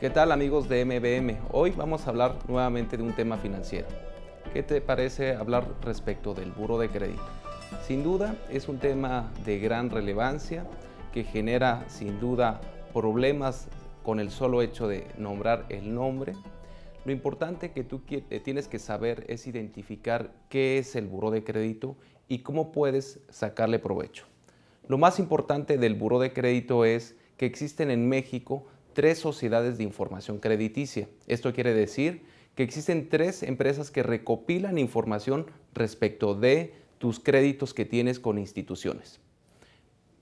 ¿Qué tal amigos de MBM? Hoy vamos a hablar nuevamente de un tema financiero. ¿Qué te parece hablar respecto del buro de crédito? Sin duda es un tema de gran relevancia que genera sin duda problemas con el solo hecho de nombrar el nombre. Lo importante que tú eh, tienes que saber es identificar qué es el buro de crédito y cómo puedes sacarle provecho. Lo más importante del buro de crédito es que existen en México tres sociedades de información crediticia. Esto quiere decir que existen tres empresas que recopilan información respecto de tus créditos que tienes con instituciones.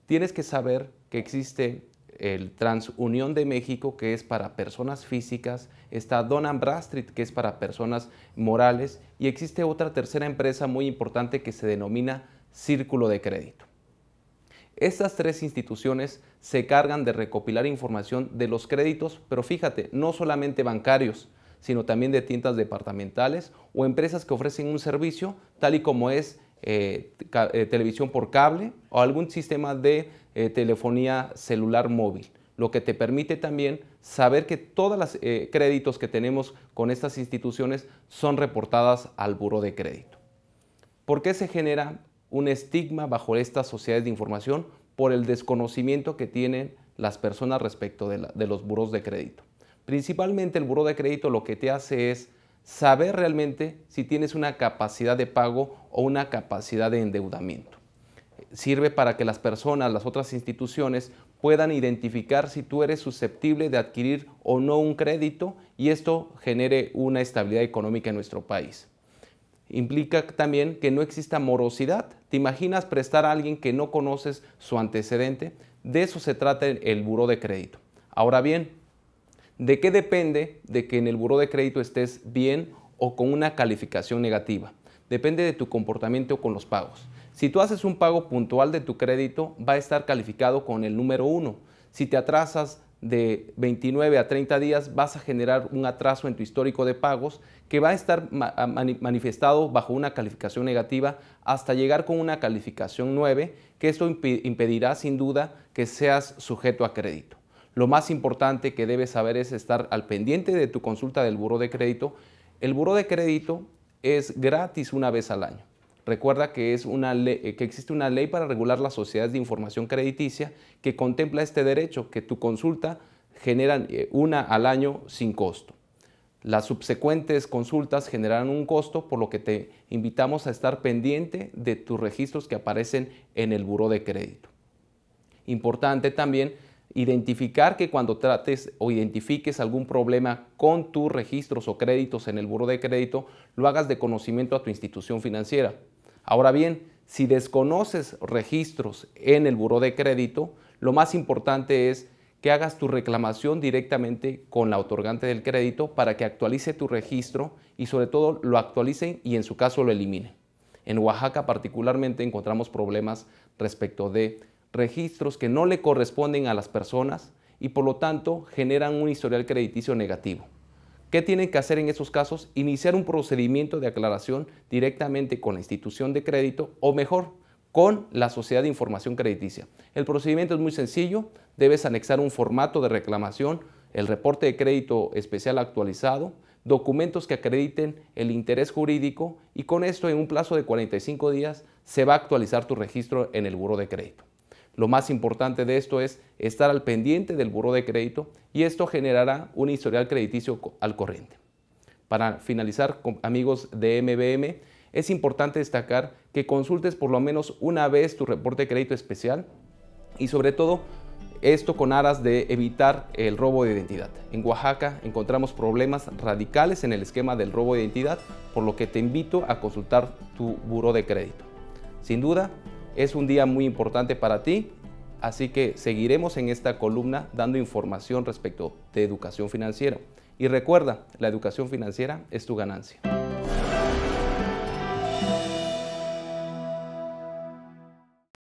Tienes que saber que existe el Transunión de México, que es para personas físicas, está Donan Brastrit, que es para personas morales, y existe otra tercera empresa muy importante que se denomina Círculo de Crédito. Estas tres instituciones se cargan de recopilar información de los créditos, pero fíjate, no solamente bancarios, sino también de tiendas departamentales o empresas que ofrecen un servicio, tal y como es eh, eh, televisión por cable o algún sistema de eh, telefonía celular móvil lo que te permite también saber que todos los créditos que tenemos con estas instituciones son reportadas al buro de crédito. ¿Por qué se genera un estigma bajo estas sociedades de información por el desconocimiento que tienen las personas respecto de, los buros de crédito. Principalmente el buro de crédito lo que te hace es saber realmente si tienes una capacidad de pago o una capacidad de endeudamiento. Sirve para que las personas, las otras instituciones puedan identificar si tú eres susceptible de adquirir o no un crédito y esto genere una estabilidad económica en nuestro país implica también que no exista morosidad. ¿Te imaginas prestar a alguien que no conoces su antecedente? De eso se trata el buro de crédito. Ahora bien, ¿de qué depende de que en el buro de crédito estés bien o con una calificación negativa? Depende de tu comportamiento con los pagos. Si tú haces un pago puntual de tu crédito, va a estar calificado con el número uno. Si te atrasas, de 29 a 30 días vas a generar un atraso en tu histórico de pagos que va a estar manifestado bajo una calificación negativa hasta llegar con una calificación 9, que esto impedirá sin duda que seas sujeto a crédito. Lo más importante que debes saber es estar al pendiente de tu consulta del buro de crédito. El buro de crédito es gratis una vez al año. Recuerda que, es eh, que existe una ley para regular las sociedades de información crediticia que contempla este derecho, que tu consulta genera eh, una al año sin costo. Las subsecuentes consultas generan un costo, por lo que te invitamos a estar pendiente de tus registros que aparecen en el buró de crédito. Importante también Identificar que cuando trates o identifiques algún problema con tus registros o créditos en el buro de crédito, lo hagas de conocimiento a tu institución financiera. Ahora bien, si desconoces registros en el buro de crédito, lo más importante es que hagas tu reclamación directamente con la otorgante del crédito para que actualice tu registro y sobre todo lo actualice y en su caso lo elimine. En Oaxaca particularmente encontramos problemas respecto de registros que no le corresponden a las personas y por lo tanto generan un historial crediticio negativo. ¿Qué tienen que hacer en esos casos? Iniciar un procedimiento de aclaración directamente con la institución de crédito o mejor, con la sociedad de información crediticia. El procedimiento es muy sencillo, debes anexar un formato de reclamación, el reporte de crédito especial actualizado, documentos que acrediten el interés jurídico y con esto en un plazo de 45 días se va a actualizar tu registro en el buro de crédito. Lo más importante de esto es estar al pendiente del buro de crédito y esto generará un historial crediticio al corriente. Para finalizar, amigos de MBM, es importante destacar que consultes por lo menos una vez tu reporte de crédito especial y sobre todo esto con aras de evitar el robo de identidad. En Oaxaca encontramos problemas radicales en el esquema del robo de identidad, por lo que te invito a consultar tu buro de crédito. Sin duda, es un día muy importante para ti, así que seguiremos en esta columna dando información respecto de educación financiera. Y recuerda, la educación financiera es tu ganancia.